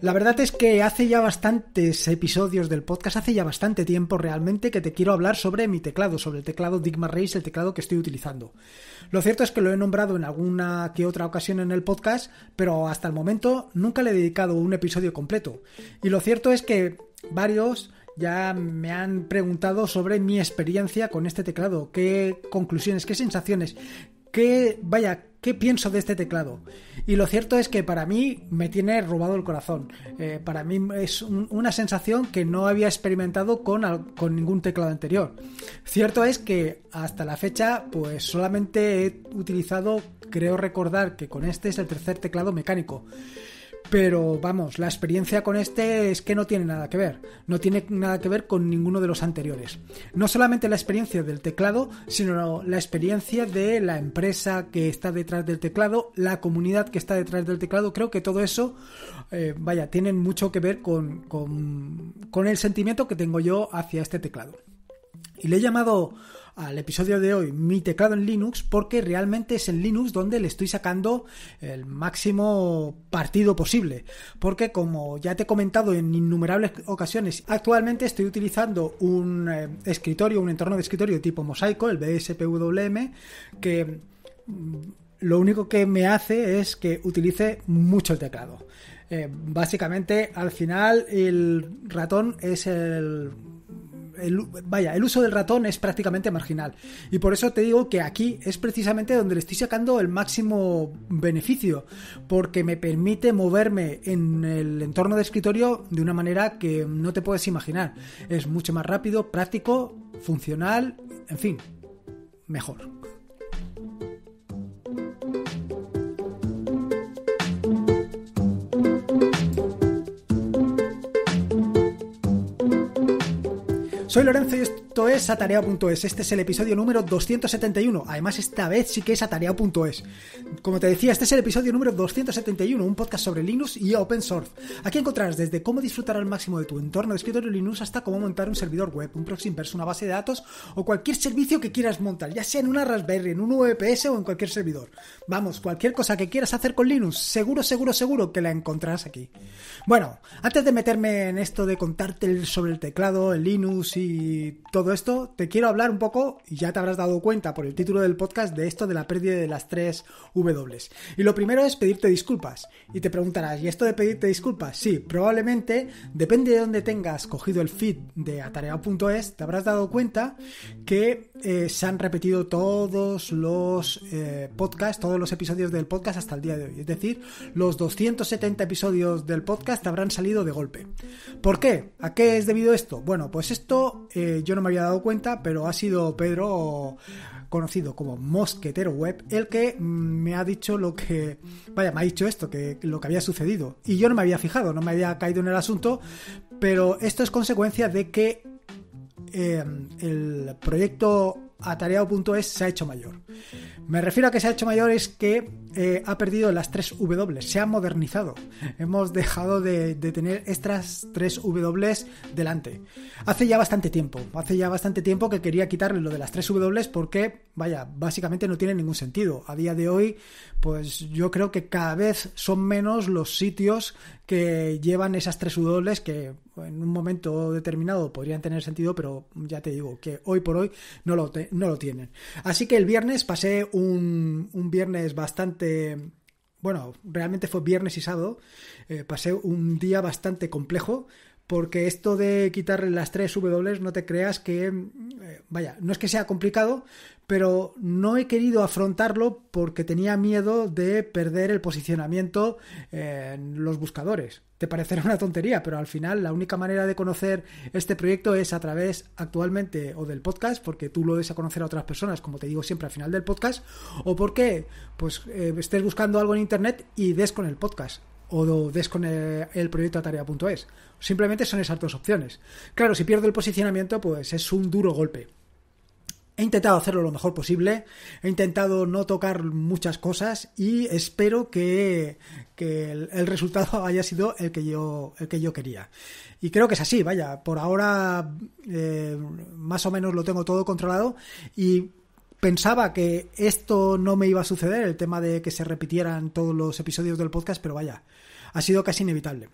La verdad es que hace ya bastantes episodios del podcast, hace ya bastante tiempo realmente que te quiero hablar sobre mi teclado, sobre el teclado Digma Race, el teclado que estoy utilizando. Lo cierto es que lo he nombrado en alguna que otra ocasión en el podcast, pero hasta el momento nunca le he dedicado un episodio completo. Y lo cierto es que varios ya me han preguntado sobre mi experiencia con este teclado, qué conclusiones, qué sensaciones, qué, vaya, qué pienso de este teclado. Y lo cierto es que para mí me tiene robado el corazón. Eh, para mí es una sensación que no había experimentado con, con ningún teclado anterior. Cierto es que hasta la fecha, pues solamente he utilizado, creo recordar que con este es el tercer teclado mecánico. Pero vamos, la experiencia con este es que no tiene nada que ver. No tiene nada que ver con ninguno de los anteriores. No solamente la experiencia del teclado, sino la experiencia de la empresa que está detrás del teclado, la comunidad que está detrás del teclado. Creo que todo eso, eh, vaya, tienen mucho que ver con, con el sentimiento que tengo yo hacia este teclado. Y le he llamado al episodio de hoy mi teclado en Linux porque realmente es en Linux donde le estoy sacando el máximo partido posible. Porque como ya te he comentado en innumerables ocasiones, actualmente estoy utilizando un eh, escritorio, un entorno de escritorio tipo mosaico, el BSPWM, que mm, lo único que me hace es que utilice mucho el teclado. Eh, básicamente, al final, el ratón es el vaya, el uso del ratón es prácticamente marginal. Y por eso te digo que aquí es precisamente donde le estoy sacando el máximo beneficio, porque me permite moverme en el entorno de escritorio de una manera que no te puedes imaginar. Es mucho más rápido, práctico, funcional, en fin, mejor. Soy Lorenzo y esto es Atareado.es. Este es el episodio número 271. Además, esta vez sí que es Atareado.es. Como te decía, este es el episodio número 271, un podcast sobre Linux y open source. Aquí encontrarás desde cómo disfrutar al máximo de tu entorno de escritorio Linux hasta cómo montar un servidor web, un proxy inverso, una base de datos o cualquier servicio que quieras montar, ya sea en una Raspberry, en un VPS o en cualquier servidor. Vamos, cualquier cosa que quieras hacer con Linux, seguro, seguro, seguro que la encontrarás aquí. Bueno, antes de meterme en esto de contarte sobre el teclado, el Linux y y todo esto, te quiero hablar un poco, y ya te habrás dado cuenta por el título del podcast, de esto de la pérdida de las tres W. Y lo primero es pedirte disculpas. Y te preguntarás, ¿y esto de pedirte disculpas? Sí, probablemente, depende de dónde tengas cogido el feed de atareado.es, te habrás dado cuenta que eh, se han repetido todos los eh, podcasts, todos los episodios del podcast hasta el día de hoy. Es decir, los 270 episodios del podcast habrán salido de golpe. ¿Por qué? ¿A qué es debido esto? Bueno, pues esto eh, yo no me había dado cuenta, pero ha sido Pedro, conocido como Mosquetero Web, el que mm, me ha dicho lo que... Vaya, me ha dicho esto, que lo que había sucedido. Y yo no me había fijado, no me había caído en el asunto, pero esto es consecuencia de que Em, el proyecto atareado.es se ha hecho mayor. Me refiero a que se ha hecho mayor es que eh, ha perdido las tres W, se ha modernizado. Hemos dejado de, tener estas tres W delante. Hace ya bastante tiempo, hace ya bastante tiempo que quería quitarle lo de las tres W porque, vaya, básicamente no tiene ningún sentido. A día de hoy, pues yo creo que cada vez son menos los sitios que llevan esas tres W que en un momento determinado podrían tener sentido, pero ya te digo que hoy por hoy no lo, no lo tienen. Así que el viernes pasé un, viernes bastante bueno, realmente fue viernes y sábado, eh, pasé un día bastante complejo. Porque esto de quitarle las tres W, no te creas que, eh, vaya, no es que sea complicado, pero no he querido afrontarlo porque tenía miedo de perder el posicionamiento eh, en los buscadores. Te parecerá una tontería, pero al final la única manera de conocer este proyecto es a través actualmente o del podcast, porque tú lo des a conocer a otras personas, como te digo siempre al final del podcast, o porque pues eh, estés buscando algo en internet y des con el podcast o des con eh, el, proyecto atarea.es. Simplemente son esas dos opciones. Claro, si pierdo el posicionamiento, pues es un duro golpe. He intentado hacerlo lo mejor posible, he intentado no tocar muchas cosas y espero que, el, resultado haya sido el que, yo, el que yo quería. Y creo que es así, vaya, por ahora eh, más o menos lo tengo todo controlado y pensaba que esto no me iba a suceder, el tema de que se repitieran todos los episodios del podcast, pero vaya, ha sido casi inevitable.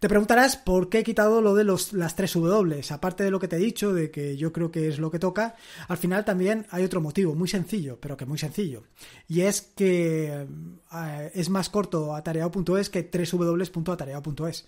Te preguntarás por qué he quitado lo de los, las tres W. Aparte de lo que te he dicho, de que yo creo que es lo que toca, al final también hay otro motivo, muy sencillo, pero que muy sencillo. Y es que eh, es más corto atareado.es que 3w.atareado.es.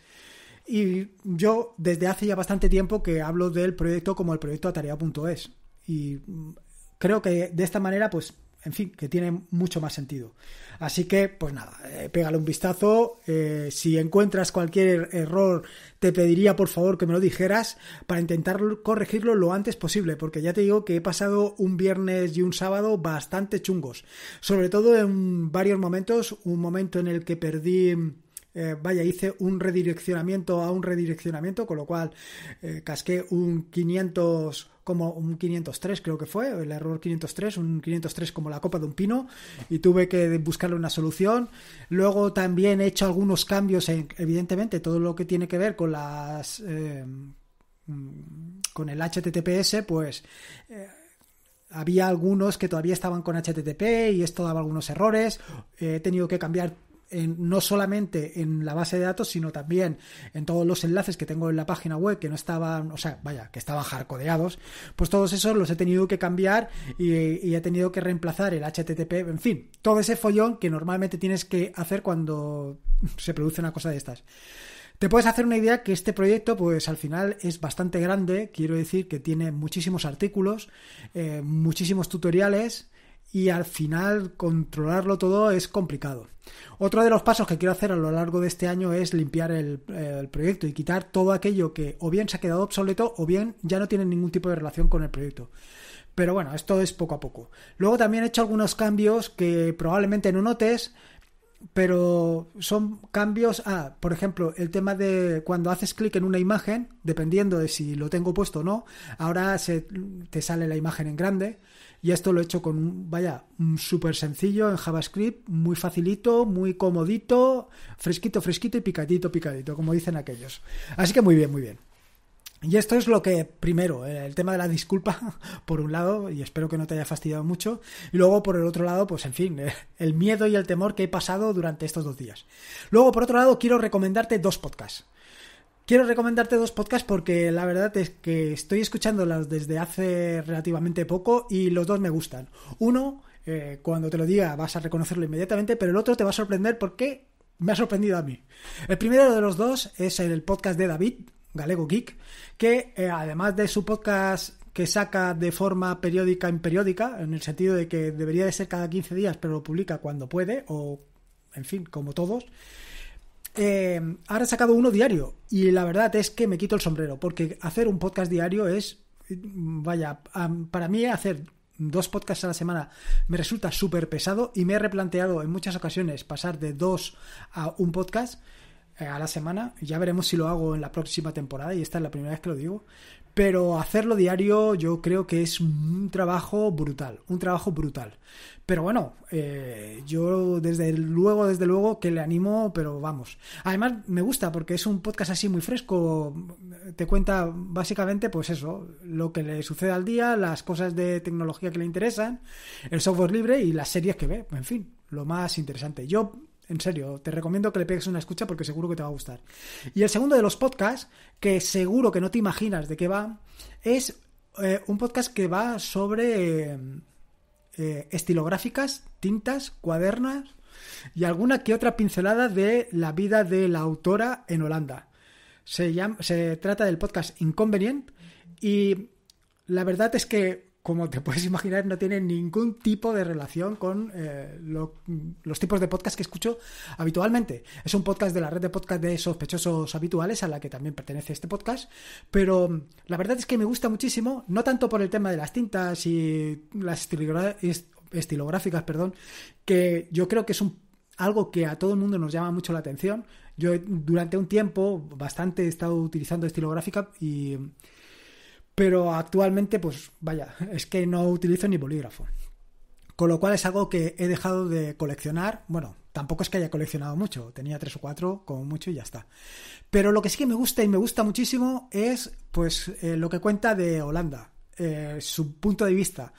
Y yo desde hace ya bastante tiempo que hablo del proyecto como el proyecto atareado.es. Y mm, creo que de esta manera, pues en fin, que tiene mucho más sentido. Así que, pues nada, eh, pégale un vistazo. Eh, si encuentras cualquier er-, error, te pediría por favor que me lo dijeras para intentar corregirlo lo antes posible, porque ya te digo que he pasado un viernes y un sábado bastante chungos. Sobre todo en varios momentos, un momento en el que perdí... Eh, vaya, hice un redireccionamiento a un redireccionamiento, con lo cual casqué un 500 como un 503 creo que fue, el error 503, un 503 como la copa de un pino y tuve que buscarle una solución. Luego también he hecho algunos cambios evidentemente, todo lo que tiene que ver con las... Eh, mm, con el HTTPS, pues... Eh, había algunos que todavía estaban con HTTP y esto daba algunos errores. He tenido que cambiar no solamente en la base de datos, sino también en todos los enlaces que tengo en la página web que no estaban, o sea, vaya, que estaban hardcodeados, pues todos esos los he tenido que cambiar y, he tenido que reemplazar el HTTP, en fin, todo ese follón que normalmente tienes que hacer cuando se produce una cosa de estas. Te puedes hacer una idea que este proyecto, pues al final es bastante grande. Quiero decir que tiene muchísimos artículos, eh, muchísimos tutoriales, y al final controlarlo todo es complicado. Otro de los pasos que quiero hacer a lo largo de este año es limpiar el, proyecto y quitar todo aquello que o bien se ha quedado obsoleto o bien ya no tiene ningún tipo de relación con el proyecto. Pero bueno, esto es poco a poco. Luego también he hecho algunos cambios que probablemente no notes, pero son cambios a, por ejemplo, el tema de cuando haces clic en una imagen, dependiendo de si lo tengo puesto o no, ahora se, te sale la imagen en grande. Y esto lo he hecho con un, vaya, mm, súper sencillo en JavaScript, muy facilito, muy comodito, fresquito, fresquito y picadito, picadito, como dicen aquellos. Así que muy bien, muy bien. Y esto es lo que, primero, eh, el tema de la disculpa, por un lado, y espero que no te haya fastidiado mucho, y luego por el otro lado, pues en fin, eh, el miedo y el temor que he pasado durante estos dos días. Luego, por otro lado, quiero recomendarte dos podcasts. Quiero recomendarte dos podcasts porque la verdad es que estoy escuchándolas desde hace relativamente poco y los dos me gustan. Uno, eh, cuando te lo diga vas a reconocerlo inmediatamente, pero el otro te va a sorprender porque me ha sorprendido a mí. El primero de los dos es el podcast de David, Galego Geek, que eh, además de su podcast que saca de forma periódica en periódica, en el sentido de que debería de ser cada 15 días, pero lo publica cuando puede, o en fin, como todos, eh, ahora he sacado uno diario y la verdad es que me quito el sombrero porque hacer un podcast diario es, vaya, para mí hacer dos podcasts a la semana me resulta súper pesado y me he replanteado en muchas ocasiones pasar de dos a un podcast eh, a la semana. Ya veremos si lo hago en la próxima temporada y esta es la primera vez que lo digo. Pero hacerlo diario yo creo que es un trabajo brutal, un trabajo brutal. Pero bueno, eh, yo desde luego, desde luego que le animo, pero vamos. Además me gusta porque es un podcast así muy fresco, te cuenta básicamente pues eso, lo que le sucede al día, las cosas de tecnología que le interesan, el software libre y las series que ve, en fin, lo más interesante. Yo en serio, te recomiendo que le pegues una escucha porque seguro que te va a gustar. Y el segundo de los podcasts, que seguro que no te imaginas de qué va, es eh, un podcast que va sobre eh, eh, estilográficas, tintas, cuadernas y alguna que otra pincelada de la vida de la autora en Holanda. Se, llama, se trata del podcast Inconvenient y la verdad es que como te puedes imaginar, no tiene ningún tipo de relación con eh, los tipos de podcast que escucho habitualmente. Es un podcast de la red de podcast de sospechosos habituales, a la que también pertenece este podcast, pero mm, la verdad es que me gusta muchísimo, no tanto por el tema de las tintas y las estilográficas, perdón, que yo creo que es un, algo que a todo el mundo nos llama mucho la atención. Yo durante un tiempo bastante he estado utilizando estilográfica y pero actualmente, pues vaya, es que no utilizo ni bolígrafo. Con lo cual es algo que he dejado de coleccionar. Bueno, tampoco es que haya coleccionado mucho, tenía tres o cuatro como mucho y ya está. Pero lo que sí que me gusta y me gusta muchísimo es pues eh, lo que cuenta de Holanda, eh, su punto de vista.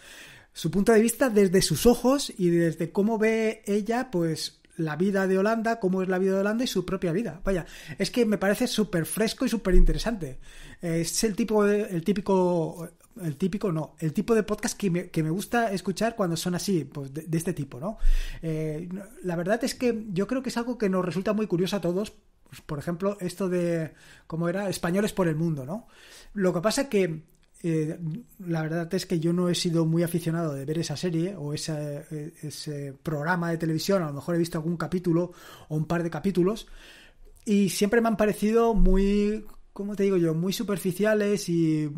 Su punto de vista desde sus ojos y desde cómo ve ella, pues la vida de Holanda, cómo es la vida de Holanda y su propia vida. Vaya, es que me parece súper fresco y súper interesante. Es el tipo de, el típico el típico no, el tipo de podcast que me, gusta escuchar cuando son así, pues de, este tipo, ¿no? Eh, la verdad es que yo creo que es algo que nos resulta muy curioso a todos. por ejemplo, esto de, ¿cómo era? Españoles por el mundo, ¿no? Lo que pasa que eh, la verdad es que yo no he sido muy aficionado de ver esa serie o eh, ese programa de televisión, a lo mejor he visto algún capítulo o un par de capítulos, y siempre me han parecido muy, como te digo yo?, muy superficiales y...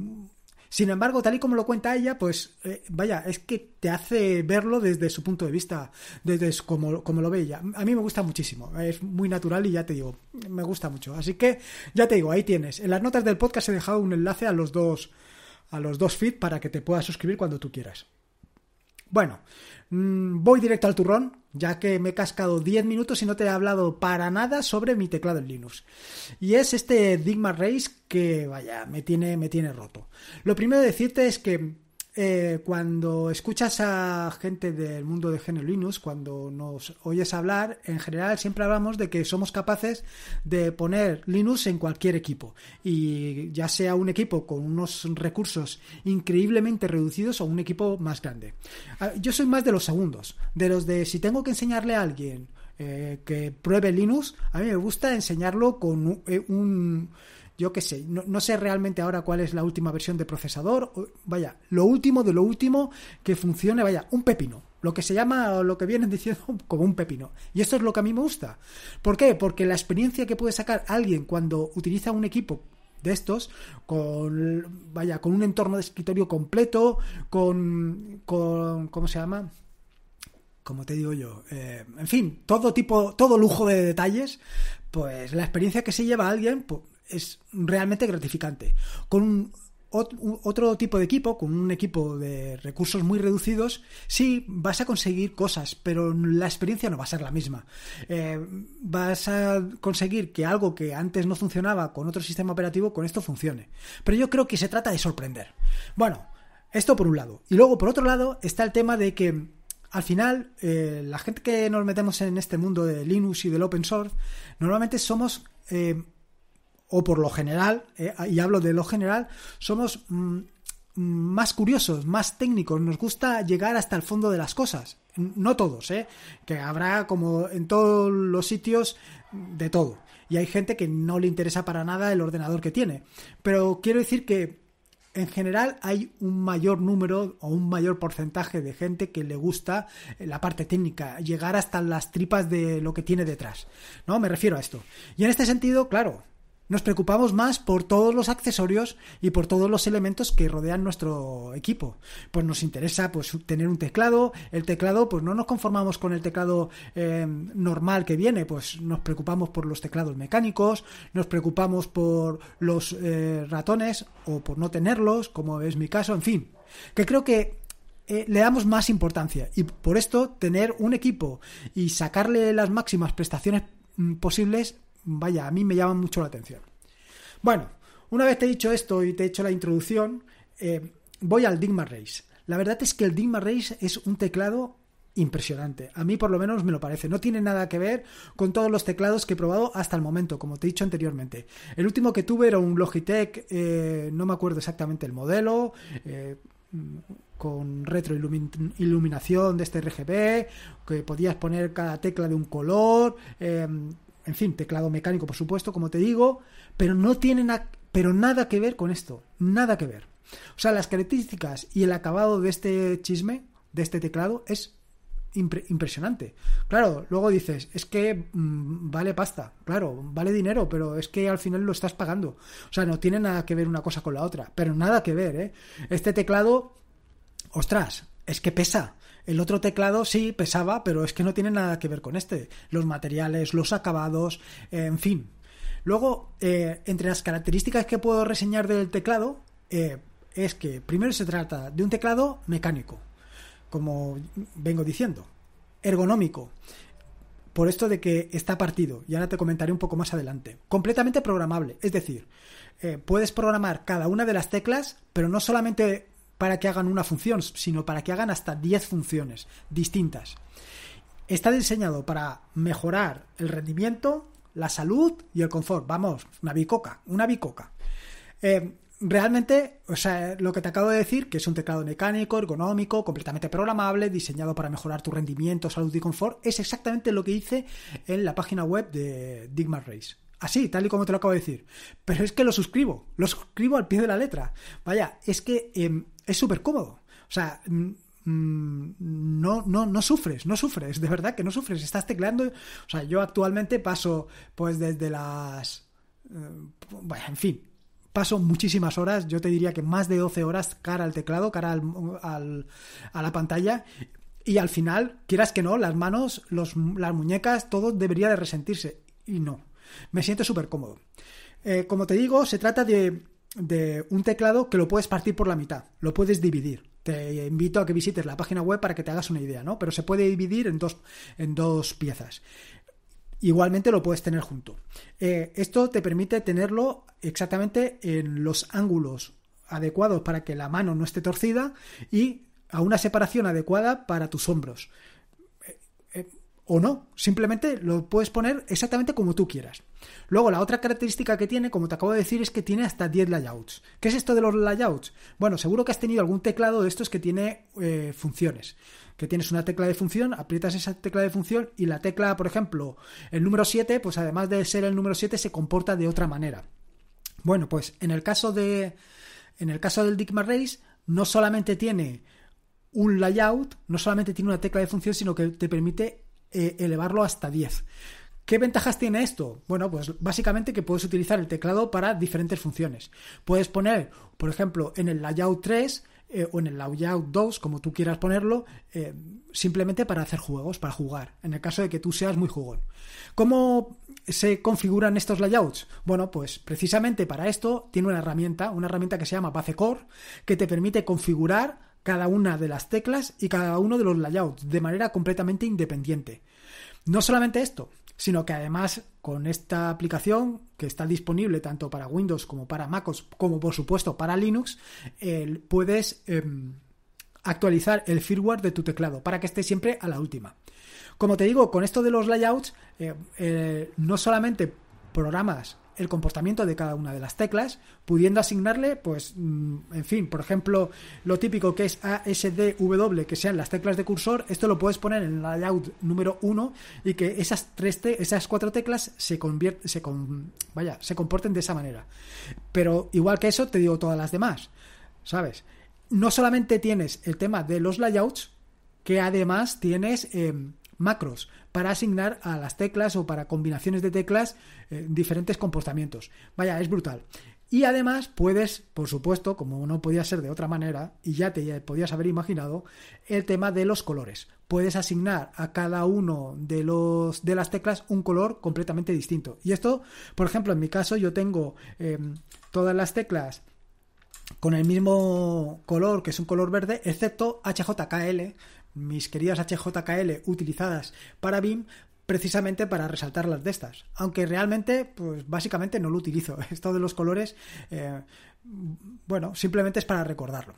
Sin embargo, tal y como lo cuenta ella, pues eh, vaya, es que te hace verlo desde su punto de vista, desde como, como lo ve ella. A mí me gusta muchísimo, es muy natural y ya te digo, me gusta mucho. Así que ya te digo, ahí tienes. En las notas del podcast he dejado un enlace a los dos a los dos feed para que te puedas suscribir cuando tú quieras. Bueno, mm, voy directo al turrón, ya que me he cascado 10 minutos y no te he hablado para nada sobre mi teclado en Linux. Y es este Digma Race que, vaya, me tiene, me tiene roto. Lo primero de decirte es que eh, cuando escuchas a gente del mundo de género Linux, cuando nos oyes hablar, en general siempre hablamos de que somos capaces de poner Linux en cualquier equipo. Y ya sea un equipo con unos recursos increíblemente reducidos o un equipo más grande. Ah, yo soy más de los segundos, de los de si tengo que enseñarle a alguien eh, que pruebe Linux, a mí me gusta enseñarlo con eh, un yo qué sé, no, sé realmente ahora cuál es la última versión de procesador, vaya, lo último de lo último que funcione, vaya, un pepino, lo que se llama, lo que vienen diciendo como un pepino. Y esto es lo que a mí me gusta. ¿Por qué? Porque la experiencia que puede sacar alguien cuando utiliza un equipo de estos, con, vaya, con un entorno de escritorio completo, con, con ¿cómo se llama? como te digo yo, eh, en fin, todo tipo, todo lujo de detalles, pues la experiencia que se lleva alguien, pues, es realmente gratificante. Con un, otro tipo de equipo, con un equipo de recursos muy reducidos, sí vas a conseguir cosas, pero la experiencia no va a ser la misma. Eh, vas a conseguir que algo que antes no funcionaba con otro sistema operativo, con esto funcione. Pero yo creo que se trata de sorprender. Bueno, esto por un lado. Y luego por otro lado está el tema de que al final eh, la gente que nos metemos en este mundo de Linux y del open source, normalmente somos... Eh, o por lo general, eh, y hablo de lo general, somos mm, mm, más curiosos, más técnicos, nos gusta llegar hasta el fondo de las cosas. No todos, ¿eh? Que habrá como en todos los sitios de todo. Y hay gente que no le interesa para nada el ordenador que tiene. Pero quiero decir que en general hay un mayor número o un mayor porcentaje de gente que le gusta eh, la parte técnica, llegar hasta las tripas de lo que tiene detrás. ¿No? Me refiero a esto. Y en este sentido, claro, nos preocupamos más por todos los accesorios y por todos los elementos que rodean nuestro equipo. Pues nos interesa pues, tener un teclado. El teclado, pues no nos conformamos con el teclado eh, normal que viene. Pues nos preocupamos por los teclados mecánicos, nos preocupamos por los eh, ratones o por no tenerlos, como es mi caso. En fin, que creo que eh, le damos más importancia. Y por esto, tener un equipo y sacarle las máximas prestaciones mm, posibles vaya, a mí me llama mucho la atención. Bueno, una vez te he dicho esto y te he hecho la introducción, eh, voy al Digma Race. La verdad es que el Digma Race es un teclado impresionante. A mí por lo menos me lo parece. No tiene nada que ver con todos los teclados que he probado hasta el momento, como te he dicho anteriormente. El último que tuve era un Logitech, eh, no me acuerdo exactamente el modelo, eh, con retroiluminación de este RGB, que podías poner cada tecla de un color, en fin, teclado mecánico, por supuesto, como te digo, pero no tienen pero nada que ver con esto, nada que ver. O sea, las características y el acabado de este chisme, de este teclado, es impresionante. Claro, luego dices, es que mm, vale pasta, claro, vale dinero, pero es que al final lo estás pagando. O sea, no tiene nada que ver una cosa con la otra, pero nada que ver, ¿eh? Este teclado, ostras, es que pesa. El otro teclado sí pesaba, pero es que no tiene nada que ver con este. Los materiales, los acabados, en fin. Luego, eh, entre las características que puedo reseñar del teclado, eh, es que primero se trata de un teclado mecánico, como vengo diciendo, ergonómico, por esto de que está partido, y ahora te comentaré un poco más adelante, completamente programable, es decir, eh, puedes programar cada una de las teclas, pero no solamente para que hagan una función, sino para que hagan hasta 10 funciones distintas. Está diseñado para mejorar el rendimiento, la salud y el confort. Vamos, una bicoca, una bicoca. Eh, realmente, o sea, lo que te acabo de decir, que es un teclado mecánico, ergonómico, completamente programable, diseñado para mejorar tu rendimiento, salud y confort, es exactamente lo que hice en la página web de Digma Race así, tal y como te lo acabo de decir. Pero es que lo suscribo, lo suscribo al pie de la letra. Vaya, es que em, es súper cómodo. O sea, mm, mm, no, no, no sufres, no sufres, de verdad que no sufres, estás tecleando. O sea, yo actualmente paso pues desde las... vaya, eh, en fin, paso muchísimas horas, yo te diría que más de 12 horas cara al teclado, cara al, al, a la pantalla. Y al final, quieras que no, las manos, los, las muñecas, todo debería de resentirse. Y no, me siento súper cómodo. Eh, como te digo, se trata de, un teclado que lo puedes partir por la mitad, lo puedes dividir. Te invito a que visites la página web para que te hagas una idea, ¿no? Pero se puede dividir en dos, piezas. Igualmente lo puedes tener junto. Eh, esto te permite tenerlo exactamente en los ángulos adecuados para que la mano no esté torcida y a una separación adecuada para tus hombros o no. Simplemente lo puedes poner exactamente como tú quieras. Luego, la otra característica que tiene, como te acabo de decir, es que tiene hasta 10 layouts. ¿Qué es esto de los layouts? Bueno, seguro que has tenido algún teclado de estos que tiene eh, funciones. Que tienes una tecla de función, aprietas esa tecla de función y la tecla, por ejemplo, el número 7, pues además de ser el número 7, se comporta de otra manera. Bueno, pues en el caso de. En el caso del Digma Race, no solamente tiene un layout, no solamente tiene una tecla de función, sino que te permite eh, elevarlo hasta 10. ¿Qué ventajas tiene esto? Bueno, pues básicamente que puedes utilizar el teclado para diferentes funciones. Puedes poner, por ejemplo, en el layout 3 eh, o en el layout 2, como tú quieras ponerlo, eh, simplemente para hacer juegos, para jugar, en el caso de que tú seas muy jugón. ¿Cómo se configuran estos layouts? Bueno, pues precisamente para esto tiene una herramienta, una herramienta que se llama Core que te permite configurar cada una de las teclas y cada uno de los layouts de manera completamente independiente. No solamente esto, sino que además con esta aplicación que está disponible tanto para Windows como para MacOS, como por supuesto para Linux, puedes em, actualizar el firmware de tu teclado para que esté siempre a la última. Como te digo, con esto de los layouts, eh, eh, no solamente programas el comportamiento de cada una de las teclas, pudiendo asignarle, pues, mm, en fin, por ejemplo, lo típico que es ASDW, que sean las teclas de cursor, esto lo puedes poner en el layout número 1 y que esas, tres esas cuatro teclas se, se, vaya, se comporten de esa manera. Pero igual que eso, te digo todas las demás, ¿sabes? No solamente tienes el tema de los layouts, que además tienes... Em, macros para asignar a las teclas o para combinaciones de teclas eh, diferentes comportamientos. Vaya, es brutal. Y además puedes, por supuesto, como no podía ser de otra manera, y ya te podías haber imaginado, el tema de los colores. Puedes asignar a cada uno de, los, de las teclas un color completamente distinto. Y esto, por ejemplo, en mi caso yo tengo eh, todas las teclas con el mismo color, que es un color verde, excepto HJKL, mis queridas HJKL utilizadas para BIM precisamente para resaltar las de estas. Aunque realmente, pues básicamente no lo utilizo. Esto de los colores, eh, bueno, simplemente es para recordarlo.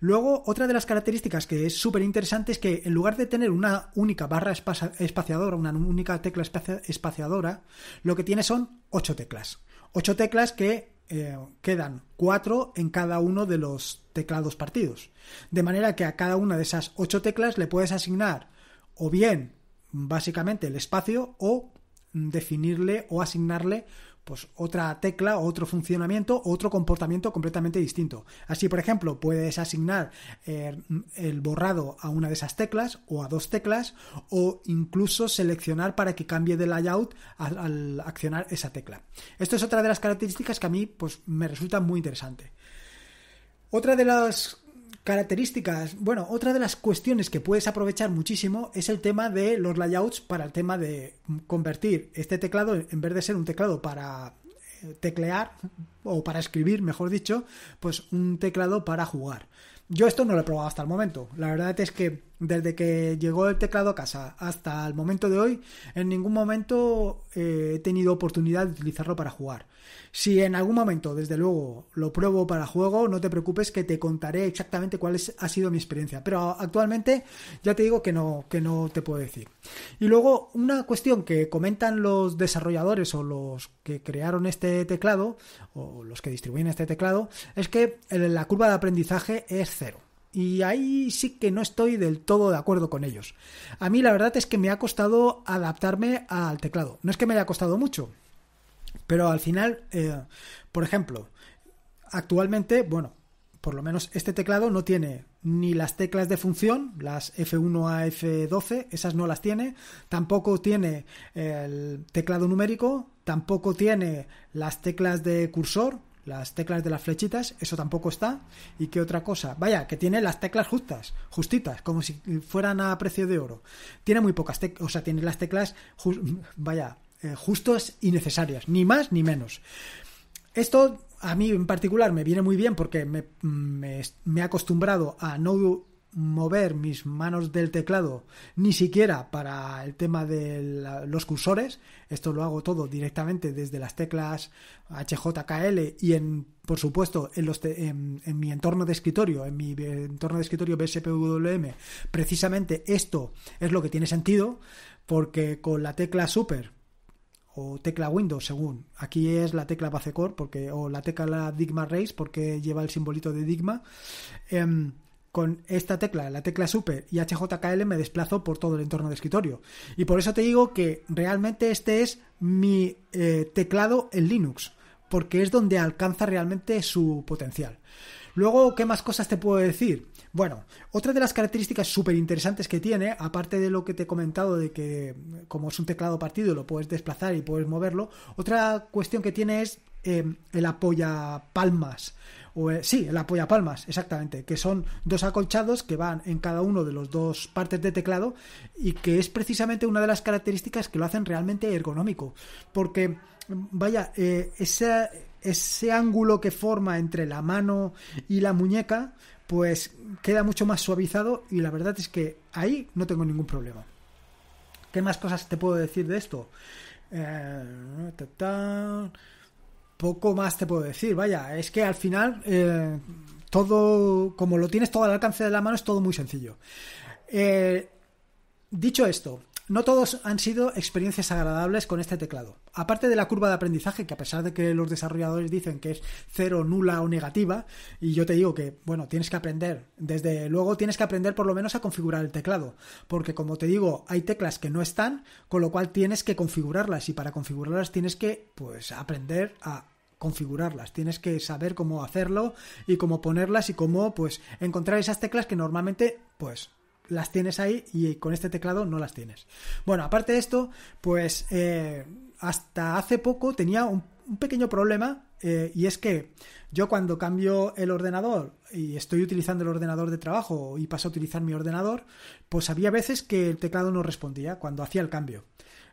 Luego, otra de las características que es súper interesante es que en lugar de tener una única barra espaciadora, una única tecla espaciadora, lo que tiene son ocho teclas. Ocho teclas que eh, quedan cuatro en cada uno de los teclados partidos. De manera que a cada una de esas ocho teclas le puedes asignar o bien básicamente el espacio o definirle o asignarle pues otra tecla, otro funcionamiento, otro comportamiento completamente distinto. Así, por ejemplo, puedes asignar eh, el borrado a una de esas teclas o a dos teclas o incluso seleccionar para que cambie de layout al, accionar esa tecla. Esto es otra de las características que a mí pues, me resulta muy interesante. Otra de las Características. Bueno, otra de las cuestiones que puedes aprovechar muchísimo es el tema de los layouts para el tema de convertir este teclado, en vez de ser un teclado para eh, teclear o para escribir, mejor dicho, pues un teclado para jugar. Yo esto no lo he probado hasta el momento. La verdad es que desde que llegó el teclado a casa hasta el momento de hoy, en ningún momento eh, he tenido oportunidad de utilizarlo para jugar. Si en algún momento, desde luego, lo pruebo para juego, no te preocupes que te contaré exactamente cuál es, ha sido mi experiencia. Pero actualmente ya te digo que no, que no te puedo decir. Y luego, una cuestión que comentan los desarrolladores o los que crearon este teclado, o los que distribuyen este teclado, es que la curva de aprendizaje es cero. Y ahí sí que no estoy del todo de acuerdo con ellos. A mí la verdad es que me ha costado adaptarme al teclado. No es que me haya costado mucho, pero al final, eh, por ejemplo, actualmente, bueno, por lo menos este teclado no tiene ni las teclas de función, las F1 a F12, esas no las tiene, tampoco tiene el teclado numérico, tampoco tiene las teclas de cursor, las teclas de las flechitas, eso tampoco está. ¿Y qué otra cosa? Vaya, que tiene las teclas justas, justitas, como si fueran a precio de oro. Tiene muy pocas teclas, o sea, tiene las teclas, vaya, eh, justos justas y necesarias, ni más ni menos. Esto a mí en particular me viene muy bien porque me, mm, me, me he acostumbrado a no mover mis manos del teclado, ni siquiera para el tema de los cursores. Esto lo hago todo directamente desde las teclas HJKL y en, por supuesto, en, los en, mi entorno de escritorio, en mi entorno de escritorio BSPWM. Precisamente esto es lo que tiene sentido, porque con la tecla Super o tecla Windows según. Aquí es la tecla core porque o la tecla Digma Race porque lleva el simbolito de Digma. Em, con esta tecla, la tecla super y HJKL me desplazo por todo el entorno de escritorio. Y por eso te digo que realmente este es mi eh, teclado en Linux, porque es donde alcanza realmente su potencial. Luego, ¿qué más cosas te puedo decir? Bueno, otra de las características súper interesantes que tiene, aparte de lo que te he comentado de que como es un teclado partido lo puedes desplazar y puedes moverlo, otra cuestión que tiene es eh, el apoya palmas o el, eh, sí, el apoyapalmas, exactamente, que son dos acolchados que van en cada uno de los dos partes de teclado y que es precisamente una de las características que lo hacen realmente ergonómico, porque vaya, eh, ese, ese ángulo que forma entre la mano y la muñeca, pues queda mucho más suavizado y la verdad es que ahí no tengo ningún problema. ¿Qué más cosas te puedo decir de esto? Eh, poco más te puedo decir, vaya, es que al final eh, todo, como lo tienes todo al alcance de la mano, es todo muy sencillo. Eh, dicho esto, no todos han sido experiencias agradables con este teclado. Aparte de la curva de aprendizaje, que a pesar de que los desarrolladores dicen que es cero, nula o negativa, y yo te digo que, bueno, tienes que aprender, desde luego tienes que aprender por lo menos a configurar el teclado, porque como te digo, hay teclas que no están, con lo cual tienes que configurarlas, y para configurarlas tienes que, pues, aprender a configurarlas, tienes que saber cómo hacerlo y cómo ponerlas y cómo pues encontrar esas teclas que normalmente pues las tienes ahí y con este teclado no las tienes. Bueno, aparte de esto, pues eh, hasta hace poco tenía un, pequeño problema eh, y es que yo cuando cambio el ordenador y estoy utilizando el ordenador de trabajo y paso a utilizar mi ordenador, pues había veces que el teclado no respondía cuando hacía el cambio.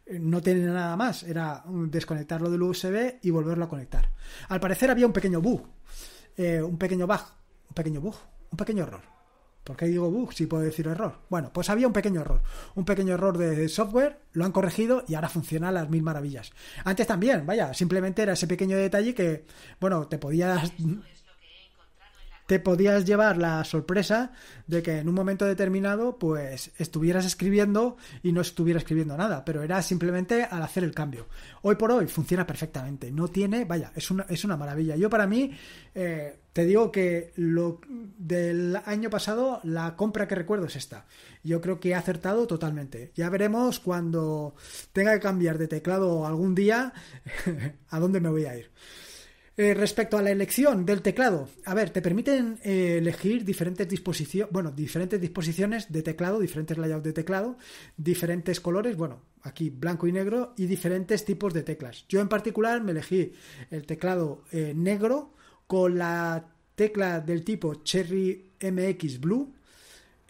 Eh, no tenía nada más, era desconectarlo del USB y volverlo a conectar. Al parecer había un pequeño bug, eh, un pequeño bug, un pequeño bug, un pequeño error. ¿Por qué digo bug si puedo decir error? Bueno, pues había un pequeño error, un pequeño error de software, lo han corregido y ahora funciona las mil maravillas. Antes también, vaya, simplemente era ese pequeño detalle que, bueno, te podías te podías llevar la sorpresa de que en un momento determinado pues estuvieras escribiendo y no estuviera escribiendo nada, pero era simplemente al hacer el cambio. Hoy por hoy funciona perfectamente, no tiene, vaya, es una, es una maravilla. Yo para mí, eh, te digo que lo del año pasado, la compra que recuerdo es esta. Yo creo que he acertado totalmente. Ya veremos cuando tenga que cambiar de teclado algún día a dónde me voy a ir. Eh, respecto a la elección del teclado, a ver, te permiten eh, elegir diferentes disposiciones, bueno, diferentes disposiciones de teclado, diferentes layouts de teclado, diferentes colores, bueno, aquí blanco y negro y diferentes tipos de teclas. Yo en particular me elegí el teclado eh, negro con la tecla del tipo Cherry MX Blue,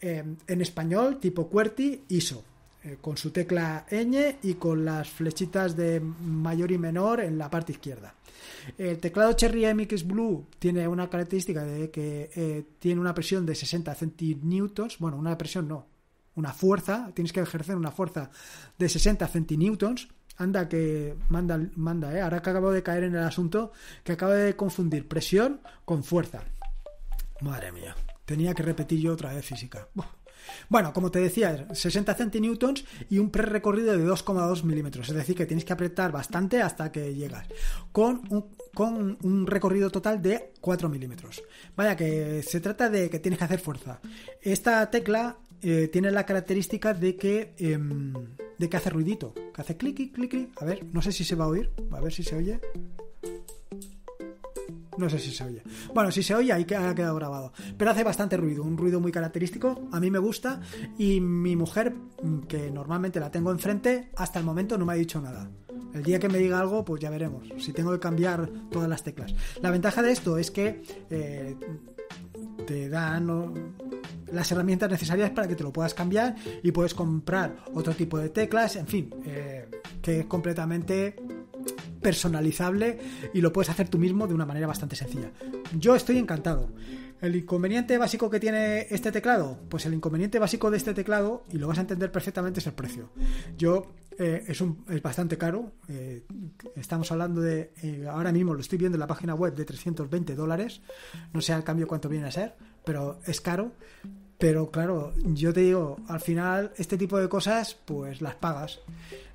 en español tipo QWERTY ISO. Eh, con su tecla ñ y con las flechitas de mayor y menor en la parte izquierda. El teclado Cherry MX Blue tiene una característica de que eh, tiene una presión de 60 centinewtons, bueno, una presión no, una fuerza, tienes que ejercer una fuerza de 60 centinewtons. Anda que manda, manda, eh. ahora que acabo de caer en el asunto, que acabo de confundir presión con fuerza. Madre mía, tenía que repetir yo otra vez física. Bueno, como te decía, 60 centinewtons y un pre-recorrido de 2,2 milímetros, es decir, que tienes que apretar bastante hasta que llegas, con un, recorrido total de 4 milímetros. Vaya, que se trata de que tienes que hacer fuerza. Esta tecla eh, tiene la característica de que, em, de que hace ruidito, que hace clic, clic, clic. A ver, no sé si se va a oír, a ver si se oye. No sé si se oye. Bueno, si se oye, ahí ha quedado grabado. Pero hace bastante ruido, un ruido muy característico. A mí me gusta. Y mi mujer, mm, que normalmente la tengo enfrente, hasta el momento no me ha dicho nada. El día que me diga algo, pues ya veremos. Si tengo que cambiar todas las teclas. La ventaja de esto es que eh, te dan las herramientas necesarias para que te lo puedas cambiar y puedes comprar otro tipo de teclas. En fin, eh, que es completamente personalizable y lo puedes hacer tú mismo de una manera bastante sencilla. Yo estoy encantado. ¿El inconveniente básico que tiene este teclado? Pues el inconveniente básico de este teclado, y lo vas a entender perfectamente, es el precio. Yo eh, es, un, es bastante caro. Eh, estamos hablando de, eh, ahora mismo lo estoy viendo en la página web de 320 dólares. No sé al cambio cuánto viene a ser, pero es caro. Pero claro, yo te digo, al final este tipo de cosas pues las pagas.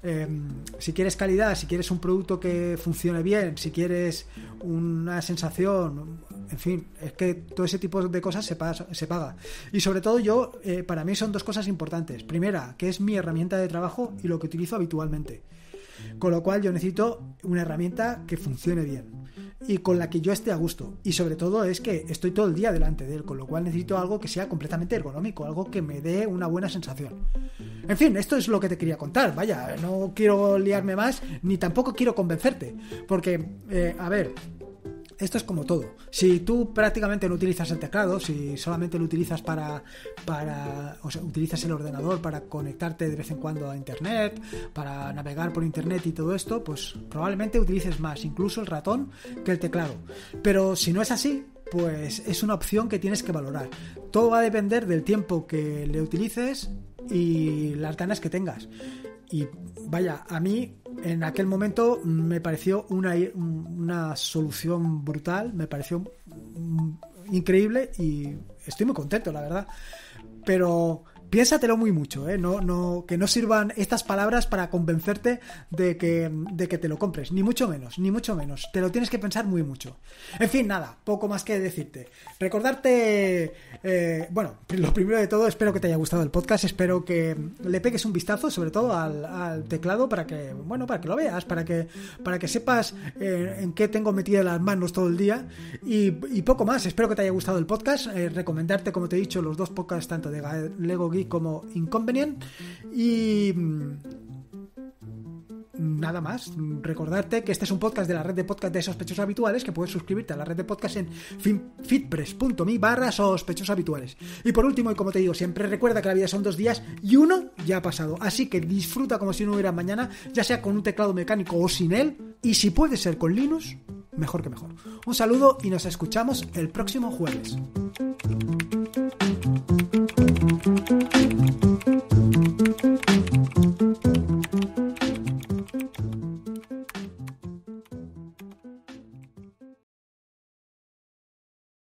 Em, si quieres calidad, si quieres un producto que funcione bien, si quieres una sensación, en fin, es que todo ese tipo de cosas se, paga. Y sobre todo yo, eh, para mí son dos cosas importantes. Primera, que es mi herramienta de trabajo y lo que utilizo habitualmente. Con lo cual yo necesito una herramienta que funcione bien y con la que yo esté a gusto. Y sobre todo es que estoy todo el día delante de él, con lo cual necesito algo que sea completamente ergonómico, algo que me dé una buena sensación. En fin, esto es lo que te quería contar. Vaya, no quiero liarme más, ni tampoco quiero convencerte. Porque, eh, a ver, esto es como todo. Si tú prácticamente no utilizas el teclado, si solamente lo utilizas para, para o sea, utilizas el ordenador para conectarte de vez en cuando a internet, para navegar por internet y todo esto, pues probablemente utilices más incluso el ratón que el teclado. Pero si no es así, pues es una opción que tienes que valorar. Todo va a depender del tiempo que le utilices y las ganas que tengas. Y vaya, a mí en aquel momento me pareció una, una solución brutal, me pareció mm, increíble y estoy muy contento, la verdad. Pero piénsatelo muy mucho, ¿eh? no, que no sirvan estas palabras para convencerte de que, de que te lo compres, ni mucho menos, ni mucho menos, te lo tienes que pensar muy mucho. En fin, nada, poco más que decirte. Recordarte, eh, bueno, lo primero de todo, espero que te haya gustado el podcast, espero que le pegues un vistazo, sobre todo al, teclado, para que, bueno, para que lo veas, para que, sepas eh, en qué tengo metidas las manos todo el día y, y, poco más. Espero que te haya gustado el podcast, recomendarte, como te he dicho, los dos podcasts, tanto de Lego Geek como inconveniente Y mm, nada más. Recordarte que este es un podcast de la red de podcast de sospechosos habituales, que puedes suscribirte a la red de podcast en fitpress.mi barra sospechosos habituales. Y por último, y como te digo siempre, recuerda que la vida son dos días y uno ya ha pasado. Así que disfruta como si no hubiera mañana, ya sea con un teclado mecánico o sin él. Y si puede ser con Linux, mejor que mejor. Un saludo y nos escuchamos el próximo jueves.